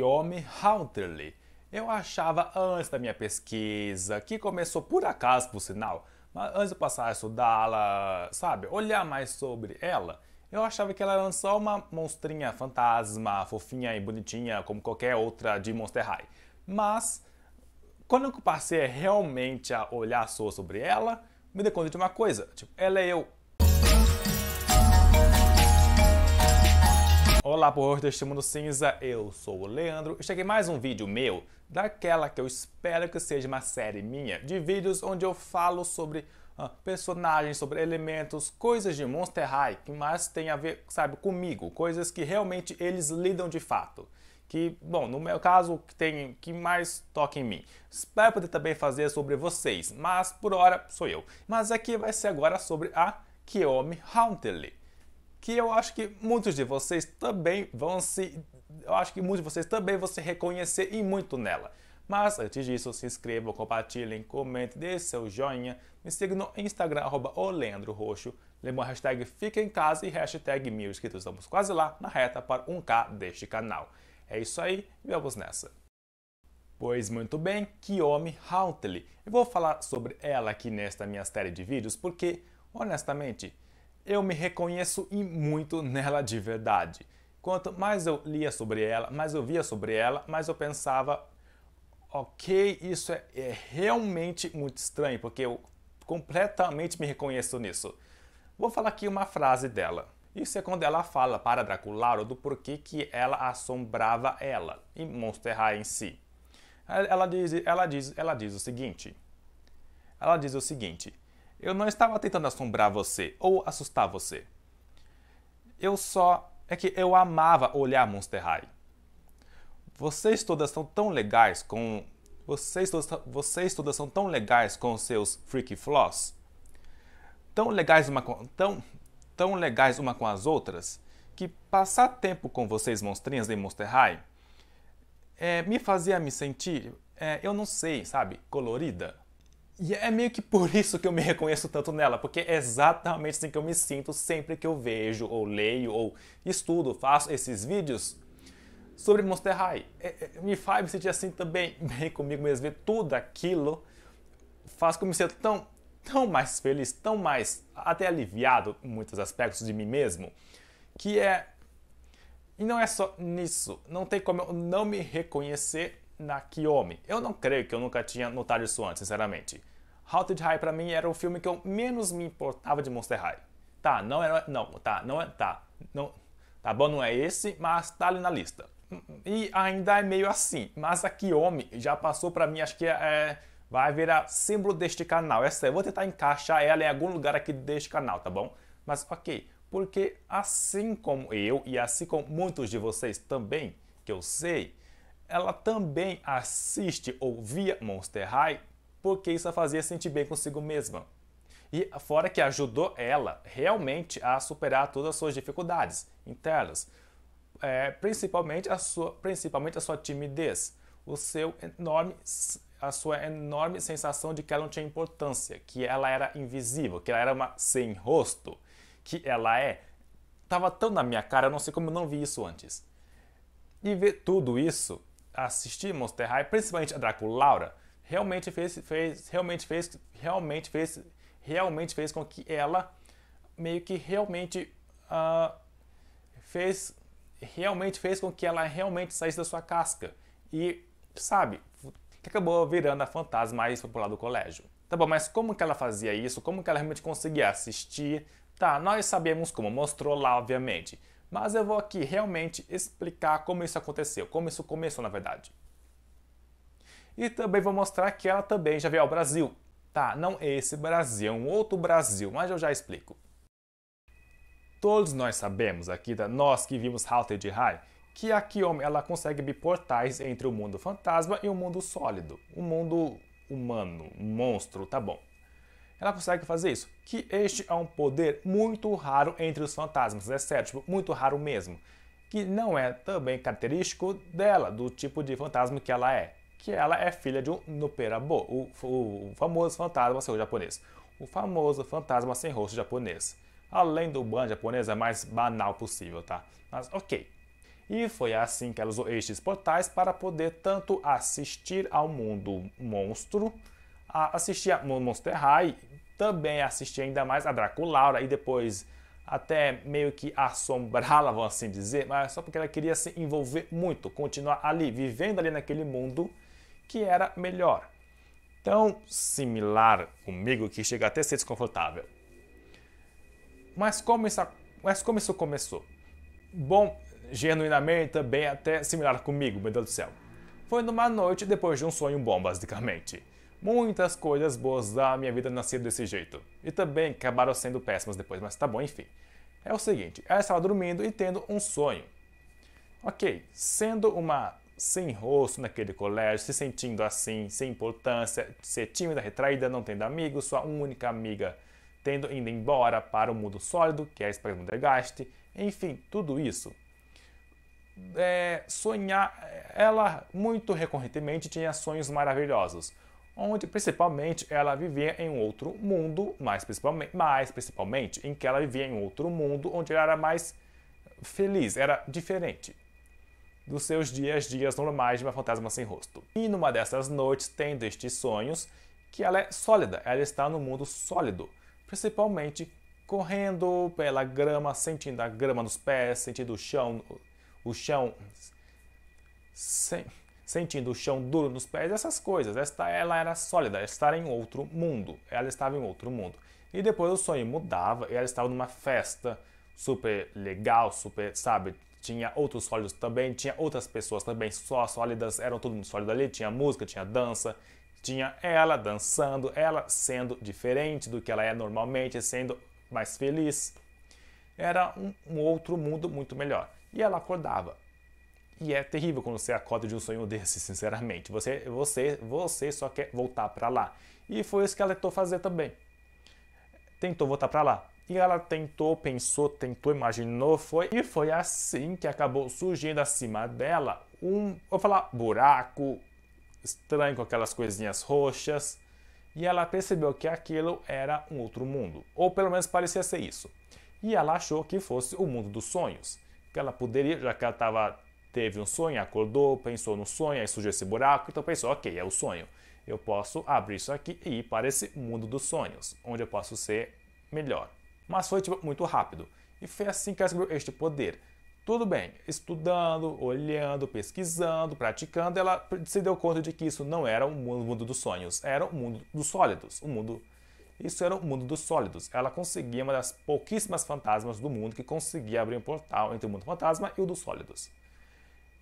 homem Hunterly. Eu achava antes da minha pesquisa, que começou por acaso, por sinal, mas antes de passar a estudá-la, sabe, olhar mais sobre ela, eu achava que ela era só uma monstrinha fantasma, fofinha e bonitinha, como qualquer outra de Monster High. Mas, quando eu passei realmente a olhar só sobre ela, me dei conta de uma coisa. Tipo, ela é eu Olá, povo deste mundo cinza, eu sou o Leandro e cheguei mais um vídeo meu, daquela que eu espero que seja uma série minha, de vídeos onde eu falo sobre ah, personagens, sobre elementos, coisas de Monster High que mais tem a ver, sabe, comigo, coisas que realmente eles lidam de fato. Que, bom, no meu caso, que tem que mais toca em mim. Espero poder também fazer sobre vocês, mas por hora sou eu. Mas aqui vai ser agora sobre a Kiomi Hauntley que eu acho que muitos de vocês também vão se. Eu acho que muitos de vocês também vão se reconhecer e muito nela. Mas antes disso, se inscrevam, compartilhem, comentem, dê seu joinha, me sigam no Instagram, arroba Roxo. Lembra a hashtag Fica em Casa e hashtag mil inscritos. Estamos quase lá na reta para 1K deste canal. É isso aí, vamos nessa. Pois muito bem, Kiomi Hauntley. Eu vou falar sobre ela aqui nesta minha série de vídeos porque, honestamente, eu me reconheço e muito nela de verdade. Quanto mais eu lia sobre ela, mais eu via sobre ela, mais eu pensava, ok, isso é, é realmente muito estranho, porque eu completamente me reconheço nisso. Vou falar aqui uma frase dela. Isso é quando ela fala para Draculauro do porquê que ela assombrava ela e Monster High em si. Ela diz, ela diz, ela diz o seguinte. Ela diz o seguinte: eu não estava tentando assombrar você ou assustar você. Eu só. É que eu amava olhar Monster High. Vocês todas são tão legais com. Vocês todas, vocês todas são tão legais com seus freaky floss. Tão legais uma com. Tão, tão legais uma com as outras que passar tempo com vocês, monstrinhas de Monster High, é, me fazia me sentir, é, eu não sei, sabe, colorida. E é meio que por isso que eu me reconheço tanto nela, porque é exatamente assim que eu me sinto sempre que eu vejo, ou leio, ou estudo, faço esses vídeos sobre Monster High. É, é, me faz me sentir assim também, bem comigo mesmo, ver tudo aquilo faz com que eu me sinta tão, tão mais feliz, tão mais até aliviado em muitos aspectos de mim mesmo, que é. E não é só nisso, não tem como eu não me reconhecer na Kiyomi. Eu não creio que eu nunca tinha notado isso antes, sinceramente. Haunted High para mim era o filme que eu menos me importava de Monster High. Tá, não é, não, tá, não é, tá, não, tá bom, não é esse, mas tá ali na lista. E ainda é meio assim, mas a Kiomi já passou para mim, acho que é, é, vai virar símbolo deste canal. Essa eu vou tentar encaixar ela em algum lugar aqui deste canal, tá bom? Mas ok, porque assim como eu e assim como muitos de vocês também, que eu sei, ela também assiste ou via Monster High porque isso a fazia sentir bem consigo mesma. E fora que ajudou ela realmente a superar todas as suas dificuldades internas, é, principalmente, a sua, principalmente a sua timidez, o seu enorme, a sua enorme sensação de que ela não tinha importância, que ela era invisível, que ela era uma sem rosto, que ela é. Tava tão na minha cara, eu não sei como eu não vi isso antes. E ver tudo isso, assistir Monster High, principalmente a Draculaura Laura, realmente fez, fez, realmente fez, realmente fez, realmente fez com que ela meio que realmente uh, fez, realmente fez com que ela realmente saísse da sua casca e sabe que acabou virando a fantasma mais popular do colégio. Tá bom, mas como que ela fazia isso? Como que ela realmente conseguia assistir? Tá, nós sabemos como, mostrou lá, obviamente. Mas eu vou aqui realmente explicar como isso aconteceu, como isso começou, na verdade. E também vou mostrar que ela também já veio ao Brasil. Tá, não esse Brasil, é um outro Brasil, mas eu já explico. Todos nós sabemos aqui, tá? nós que vimos Halted High, que a Kiyomi ela consegue abrir portais entre o mundo fantasma e o mundo sólido, o mundo humano, monstro, tá bom. Ela consegue fazer isso, que este é um poder muito raro entre os fantasmas, é certo, tipo, muito raro mesmo, que não é também característico dela, do tipo de fantasma que ela é que ela é filha de um Noperabo, o, o famoso fantasma sem rosto japonês. O famoso fantasma sem rosto japonês. Além do ban japonês é mais banal possível, tá? Mas ok. E foi assim que ela usou estes portais para poder tanto assistir ao mundo monstro, a assistir a Monster High, também assistir ainda mais a Draculaura e depois até meio que assombrá-la, vamos assim dizer, mas só porque ela queria se envolver muito, continuar ali, vivendo ali naquele mundo que era melhor. Tão similar comigo que chega até a ser desconfortável. Mas como, isso, mas como isso começou? Bom, genuinamente também até similar comigo, meu Deus do céu. Foi numa noite depois de um sonho bom, basicamente. Muitas coisas boas da minha vida nasceram desse jeito. E também acabaram sendo péssimas depois, mas tá bom, enfim. É o seguinte, ela é estava dormindo e tendo um sonho. Ok, sendo uma sem rosto naquele colégio, se sentindo assim, sem importância, ser tímida, retraída, não tendo amigos, sua única amiga tendo ido embora para o mundo sólido, que é a espécie do enfim, tudo isso. É, sonhar, ela muito recorrentemente tinha sonhos maravilhosos, onde principalmente ela vivia em um outro mundo, mais principalmente, mais principalmente em que ela vivia em outro mundo onde ela era mais feliz, era diferente dos seus dias dias normais de uma fantasma sem rosto. E numa dessas noites, tendo estes sonhos, que ela é sólida, ela está no mundo sólido, principalmente correndo pela grama, sentindo a grama nos pés, sentindo o chão, o chão sem, sentindo o chão duro nos pés, essas coisas. Esta, ela era sólida, estar em outro mundo. Ela estava em outro mundo. E depois o sonho mudava e ela estava numa festa super legal, super, sabe, tinha outros sólidos também, tinha outras pessoas também só sólidas, eram tudo sólidos sólido ali, tinha música, tinha dança, tinha ela dançando, ela sendo diferente do que ela é normalmente, sendo mais feliz. Era um, um outro mundo muito melhor. E ela acordava. E é terrível quando você acorda de um sonho desse, sinceramente. Você, você, você só quer voltar para lá. E foi isso que ela tentou fazer também. Tentou voltar para lá, e ela tentou, pensou, tentou, imaginou, foi. E foi assim que acabou surgindo acima dela um, vou falar, buraco estranho com aquelas coisinhas roxas. E ela percebeu que aquilo era um outro mundo, ou pelo menos parecia ser isso. E ela achou que fosse o mundo dos sonhos, que ela poderia, já que ela tava, teve um sonho, acordou, pensou no sonho, aí surgiu esse buraco, então pensou, ok, é o sonho. Eu posso abrir isso aqui e ir para esse mundo dos sonhos, onde eu posso ser melhor. Mas foi tipo, muito rápido. E foi assim que ela descobriu este poder. Tudo bem, estudando, olhando, pesquisando, praticando, ela se deu conta de que isso não era o mundo dos sonhos, era o mundo dos sólidos, o mundo isso era o mundo dos sólidos. Ela conseguia uma das pouquíssimas fantasmas do mundo que conseguia abrir um portal entre o mundo fantasma e o dos sólidos.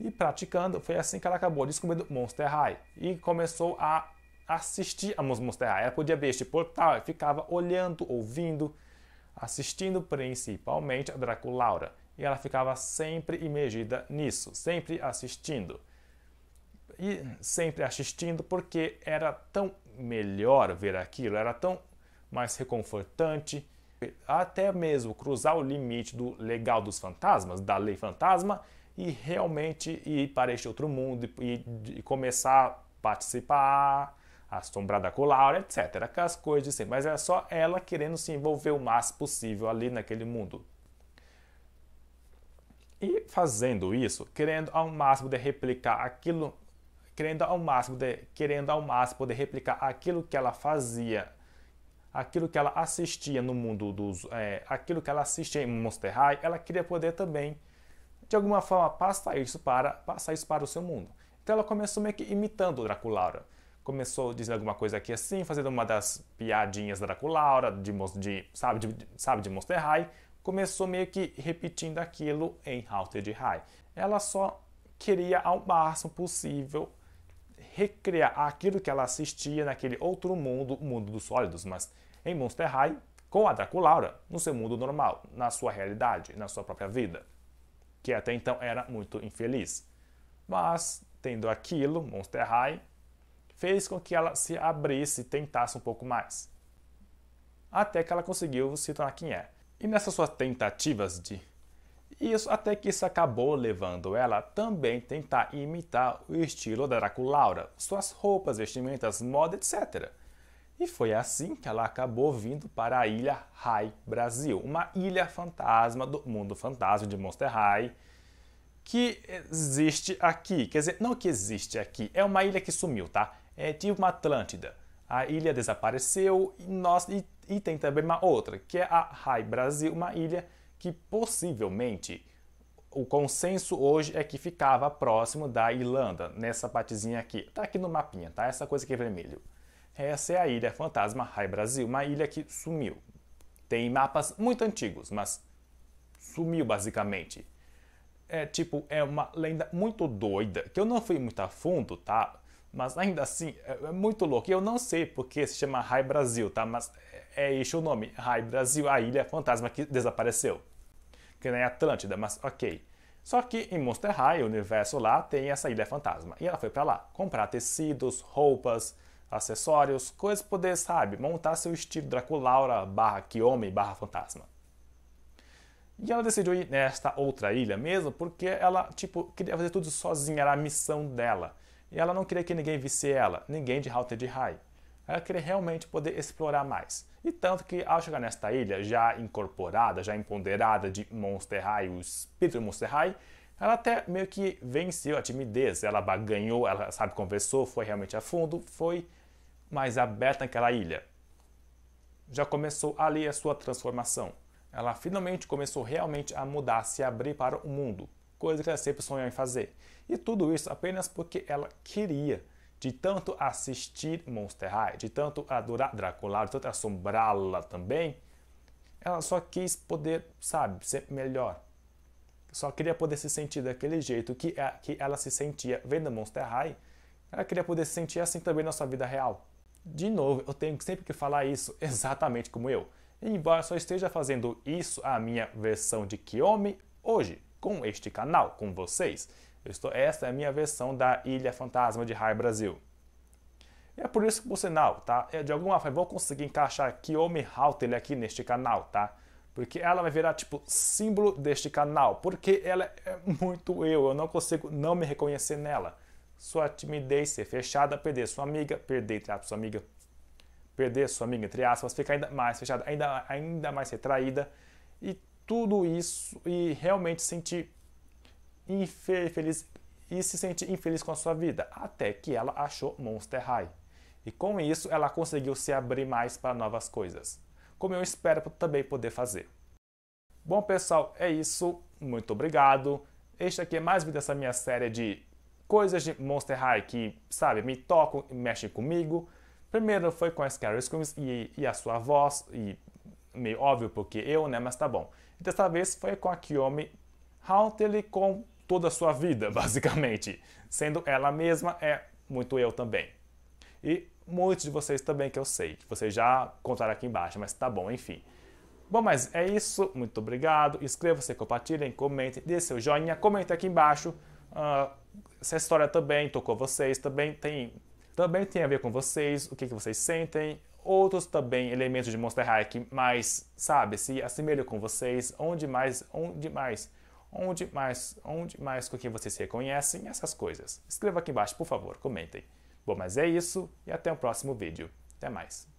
E praticando, foi assim que ela acabou descobrindo Monster High e começou a assistir a Monster High. Ela podia ver este portal e ficava olhando, ouvindo, assistindo principalmente a Draculaura, e ela ficava sempre imergida nisso, sempre assistindo. E sempre assistindo porque era tão melhor ver aquilo, era tão mais reconfortante, até mesmo cruzar o limite do legal dos fantasmas, da lei fantasma, e realmente ir para este outro mundo e, e começar a participar assombrada com Laura, etc. Aquelas coisas de sempre. Mas era só ela querendo se envolver o máximo possível ali naquele mundo. E fazendo isso, querendo ao máximo de replicar aquilo, querendo ao máximo de, querendo ao máximo poder replicar aquilo que ela fazia, aquilo que ela assistia no mundo dos, é, aquilo que ela assistia em Monster High, ela queria poder também, de alguma forma, passar isso para, passar isso para o seu mundo. Então ela começou meio que imitando Draculaura começou dizendo alguma coisa aqui assim, fazendo uma das piadinhas da Draculaura, de, de, sabe, de, sabe, de Monster High, começou meio que repetindo aquilo em Haunted High. Ela só queria ao máximo possível recriar aquilo que ela assistia naquele outro mundo, o mundo dos sólidos, mas em Monster High, com a Draculaura, no seu mundo normal, na sua realidade, na sua própria vida, que até então era muito infeliz. Mas, tendo aquilo, Monster High fez com que ela se abrisse e tentasse um pouco mais. Até que ela conseguiu se tornar quem é. E nessas suas tentativas de isso até que isso acabou levando ela a também tentar imitar o estilo da Draculaura, suas roupas, vestimentas, moda, etc. E foi assim que ela acabou vindo para a ilha High Brasil, uma ilha fantasma do mundo fantasma de Monster High, que existe aqui. Quer dizer, não que existe aqui, é uma ilha que sumiu, tá? é, de uma Atlântida. A ilha desapareceu e, nós, e, e tem também uma outra, que é a Rai Brasil, uma ilha que possivelmente o consenso hoje é que ficava próximo da Irlanda, nessa partezinha aqui. Tá aqui no mapinha, tá? Essa coisa aqui é vermelho. Essa é a ilha fantasma Rai Brasil, uma ilha que sumiu. Tem mapas muito antigos, mas sumiu basicamente. É tipo, é uma lenda muito doida, que eu não fui muito a fundo, tá? Mas ainda assim, é, é, muito louco. E eu não sei porque se chama Rai Brasil, tá? Mas é, é este o nome, Rai Brasil, a ilha fantasma que desapareceu. Que não é Atlântida, mas ok. Só que em Monster High, o universo lá, tem essa ilha fantasma. E ela foi para lá comprar tecidos, roupas, acessórios, coisas pra poder, sabe, montar seu estilo Draculaura barra Kiyomi barra fantasma. E ela decidiu ir nesta outra ilha mesmo porque ela, tipo, queria fazer tudo sozinha, era a missão dela. E ela não queria que ninguém visse ela, ninguém de Halted High. Ela queria realmente poder explorar mais. E tanto que ao chegar nesta ilha, já incorporada, já empoderada de Monster High, o espírito Monster High, ela até meio que venceu a timidez. Ela ganhou, ela sabe, conversou, foi realmente a fundo, foi mais aberta naquela ilha. Já começou ali a sua transformação. Ela finalmente começou realmente a mudar, se abrir para o mundo coisa que ela sempre sonhou em fazer. E tudo isso apenas porque ela queria, de tanto assistir Monster High, de tanto adorar Dracula, de tanto assombrá-la também, ela só quis poder, sabe, ser melhor. Só queria poder se sentir daquele jeito que, é, que ela se sentia vendo Monster High. Ela queria poder se sentir assim também na sua vida real. De novo, eu tenho sempre que falar isso exatamente como eu. Embora só esteja fazendo isso a minha versão de Kiyomi hoje com este canal, com vocês. Estou, esta é a minha versão da Ilha Fantasma de High Brasil. É por isso que, por sinal, tá? Eu, é, de alguma forma, vou conseguir encaixar Kiyomi Hautel aqui neste canal, tá? Porque ela vai virar, tipo, símbolo deste canal. Porque ela é muito eu, eu não consigo não me reconhecer nela. Sua timidez ser é fechada, perder sua amiga, perder, entre sua amiga, perder sua amiga, entre aspas, ficar ainda mais fechada, ainda, ainda mais retraída. E tudo isso e realmente sentir infeliz e se sentir infeliz com a sua vida, até que ela achou Monster High. E com isso ela conseguiu se abrir mais para novas coisas, como eu espero também poder fazer. Bom pessoal, é isso. Muito obrigado. Este aqui é mais um dessa minha série de coisas de Monster High que, sabe, me tocam e mexem comigo. Primeiro foi com as Carrie Screams e, e a sua voz, e meio óbvio porque eu, né? Mas tá bom. E dessa vez foi com a Kiyomi Hauntele com toda a sua vida, basicamente. Sendo ela mesma, é muito eu também. E muitos de vocês também que eu sei, que vocês já contaram aqui embaixo, mas tá bom, enfim. Bom, mas é isso. Muito obrigado. Inscreva-se, compartilhem, comentem, dê seu joinha, comenta aqui embaixo. Uh, essa história também tocou vocês, também tem, também tem a ver com vocês, o que, que vocês sentem, outros também elementos de Monster High que mais, sabe, se assemelham com vocês, onde mais, onde mais, onde mais, onde mais com quem vocês se reconhecem, essas coisas. Escreva aqui embaixo, por favor, comentem. Bom, mas é isso e até o próximo vídeo. Até mais.